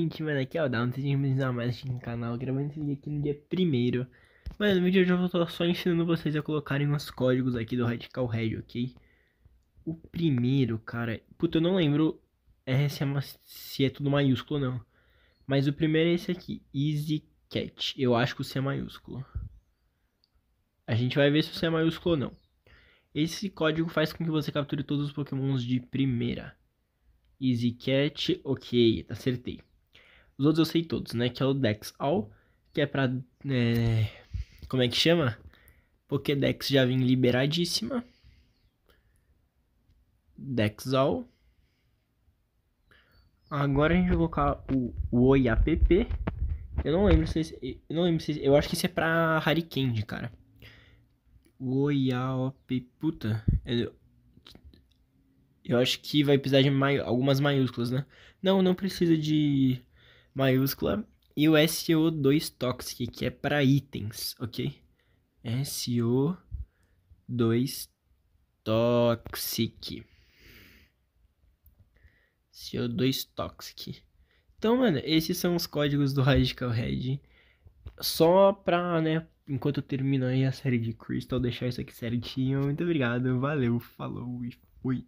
gente, mano, aqui é o Down, sejam bem-vindos mais aqui no canal, gravando esse vídeo aqui no dia 1 Mano, no vídeo de hoje eu tô só ensinando vocês a colocarem os códigos aqui do Radical Red, ok? O primeiro, cara, puta, eu não lembro é, se, é, se é tudo maiúsculo ou não Mas o primeiro é esse aqui, Easy Cat, eu acho que o C é maiúsculo A gente vai ver se o C é maiúsculo ou não Esse código faz com que você capture todos os pokémons de primeira Easy Cat, ok, acertei. Os outros eu sei todos, né? Que é o All que é pra. É, como é que chama? Pokédex já vem liberadíssima. All Agora a gente vai colocar o, o OIAPP. Eu não lembro se eu não lembro se eu acho que isso é pra Harry Candy, cara. Oi App puta. Eu, é, eu acho que vai precisar de mai, algumas maiúsculas, né? Não, não precisa de maiúscula, e o SO2 Toxic, que é para itens, ok? SO2 Toxic. so 2 Toxic. Então, mano, esses são os códigos do Radical Red. Só pra, né, enquanto eu termino aí a série de Crystal, deixar isso aqui certinho. Muito obrigado, valeu, falou e fui.